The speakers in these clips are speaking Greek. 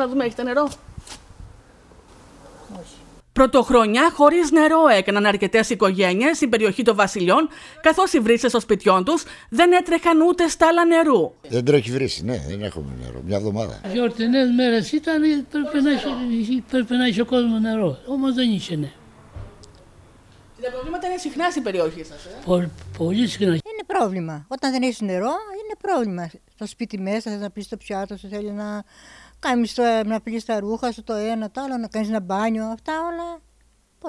Να δούμε, έχετε νερό. Πρωτοχρονιά χωρίς νερό έκαναν αρκετές οικογένειες στην περιοχή των Βασιλιών, καθώς οι βρύσες των σπιτιών τους δεν έτρεχαν ούτε άλλα νερού. Δεν τρέχει βρύση, ναι, δεν έχουμε νερό. Μια εβδομάδα. Γιορτινέ μέρες ήταν, πρέπει να, είχε, πρέπει να έχει ο κόσμος νερό. Όμως δεν είχε, νερό. τα προβλήματα είναι συχνά στην περιοχή σας. Ε? Πολύ, πολύ συχνά. Είναι πρόβλημα. Όταν δεν έχεις νερό, είναι πρόβλημα. Στο σπίτι μέσα θέλει να πεις το πιάτο σου, θέλει να κάνεις να τα ρούχα σου, το ένα, το άλλο, να κάνεις ένα μπάνιο. Αυτά όλα. Πώς.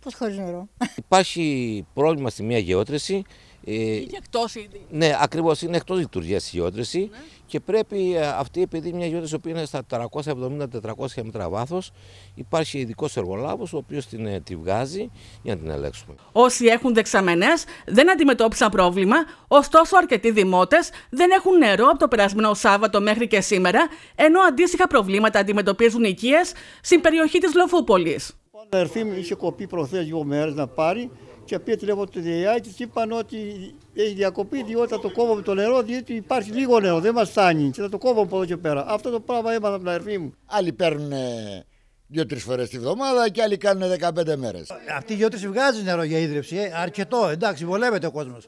Πώ χωρίς νερό. Υπάρχει πρόβλημα στη μία γεώτρηση ε, είναι εκτός Ναι, ακριβώς είναι εκτός λειτουργίας η γιότρηση. ναι. και πρέπει ε, αυτή, επειδή μια γιότρηση που είναι στα 470 400 μέτρα βάθος, υπάρχει ειδικός εργολάβος ο οποίος την ε, τη βγάζει για να την ελέγξουμε. Όσοι έχουν δεξαμενές δεν αντιμετώπισαν πρόβλημα, ωστόσο αρκετοί δημότες δεν έχουν νερό από το περασμένο Σάββατο μέχρι και σήμερα, ενώ αντίστοιχα προβλήματα αντιμετωπίζουν οικίες στην περιοχή της Λοφούπολης. Ο λοιπόν, αδερφή μου είχε κοπεί προχθές δύο μέρες να πάρει και πέτρε από το ΔΕΙΑ και είπαν ότι έχει διακοπή διότι θα το κόβουμε το νερό, διότι υπάρχει λίγο νερό, δεν μας φτάνει και θα το κόβω από εδώ και πέρα. Αυτό το πράγμα έμαθα από την αδερφή μου. Άλλοι παίρνουν δύο-τρει φορές τη βδομάδα και άλλοι κάνουν 15 μέρες. Αυτοί οι δύο-τρει βγάζουν νερό για ίδρυψη. Ε, αρκετό, εντάξει, βολεύεται ο κόσμος.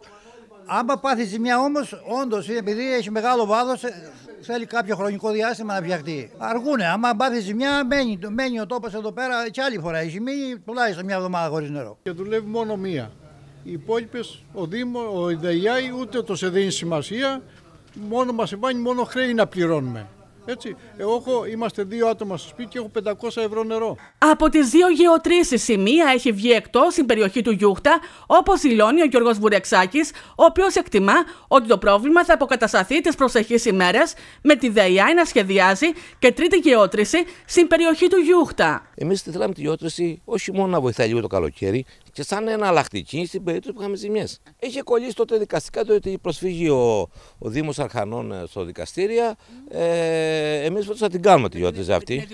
Άμα πάθει ζημιά όμως, όντως επειδή έχει μεγάλο βάδο, ε, θέλει κάποιο χρονικό διάστημα να φτιαχτεί. Αργούνε. Άμα πάθει ζημιά, μένει, μένει ο τόπος εδώ πέρα και άλλη φορά. Έχει μείνει τουλάχιστον μια εβδομάδα χωρίς νερό. Και δουλεύει μόνο μία. Οι υπόλοιπες, ο Δήμο, ο ΙΔΕΙΑΙ, ούτε το σε δίνει σημασία. Μόνο μας εμπάνει, μόνο χρέη να πληρώνουμε. Έτσι, εγώ έχω, είμαστε δύο άτομα στο σπίτι και έχω 500 ευρώ νερό. Από τις δύο γεωτρήσεις, η μία έχει βγει εκτός στην περιοχή του Γιούχτα, όπως δηλώνει ο Γιώργος Βουρεξάκης, ο οποίος εκτιμά ότι το πρόβλημα θα αποκατασταθεί τις προσεχείς ημέρες, με τη ΔΕΙΑΗ να σχεδιάζει και τρίτη γεώτρηση στην περιοχή του Γιούχτα. Εμείς θέλαμε τη γεώτρηση όχι μόνο να βοηθάει λίγο το καλοκαίρι, και σαν εναλλακτική στην περίπτωση που είχαμε ζημιές. Είχε κολλήσει τότε δικαστικά το ότι προσφύγει ο, ο Δήμος Αρχανών ε, στο δικαστήριο. Ε, Εμείς θα την κάνουμε τη γιορτή αυτή.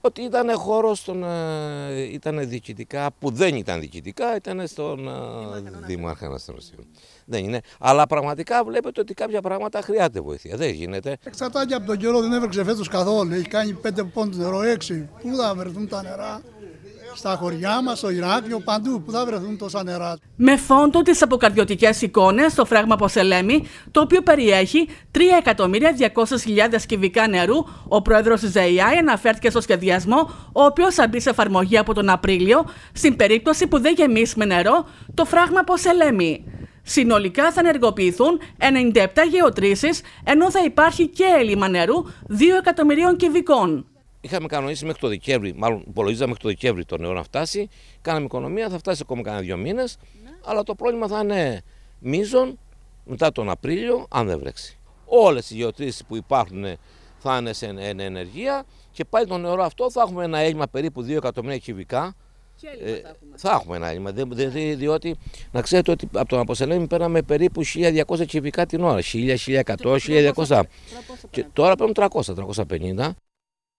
Ότι ήταν χώρος, ε, ήταν διοικητικά που δεν ήταν διοικητικά, ήταν στον ε, Δήμο Αρχανών Δεν είναι. Αλλά πραγματικά βλέπετε ότι κάποια πράγματα χρειάζεται βοήθεια. Δεν γίνεται. Εξαρτάται από τον καιρό, δεν έβρεξε φέτος καθόλου. Έχει κάνει 5 πόντους νερό, 6. Πού θα βρεθούν τα νερά στα χωριά μας, στο Ηράκλειο, παντού που θα βρεθούν τόσα νερά. Με φόντο τις αποκαρδιωτικές εικόνες το φράγμα Ποσελέμη, το οποίο περιέχει 3.200.000 κυβικά νερού, ο πρόεδρος τη ΔΕΙΑΗ αναφέρθηκε στο σχεδιασμό, ο οποίος θα μπει σε εφαρμογή από τον Απρίλιο, στην περίπτωση που δεν γεμίσει με νερό το φράγμα Ποσελέμη. Συνολικά θα ενεργοποιηθούν 97 γεωτρήσεις, ενώ θα υπάρχει και έλλειμμα νερού 2 εκατομμυρίων κυβικών. Είχαμε κανονίσει μέχρι το Δεκέμβρη, μάλλον υπολογίζαμε μέχρι το Δεκέμβρη το νερό να φτάσει. Κάναμε οικονομία, θα φτάσει ακόμα κανένα δύο μήνες. Ναι. Αλλά το πρόβλημα θα είναι μείζον μετά τον Απρίλιο, αν δεν βρέξει. Όλες οι γεωτρήσεις που υπάρχουν θα είναι σε ενεργεία και πάλι το νερό αυτό θα έχουμε ένα έλλειμμα περίπου 2 εκατομμύρια κυβικά. ε, θα, έχουμε. ένα έλλειμμα. Δι, δι, διότι να ξέρετε ότι από τον Αποσελέμι πέραμε περίπου 1200 κυβικά την ώρα. 1000, 1100, 1200. Και τώρα παίρνουμε 300, 350.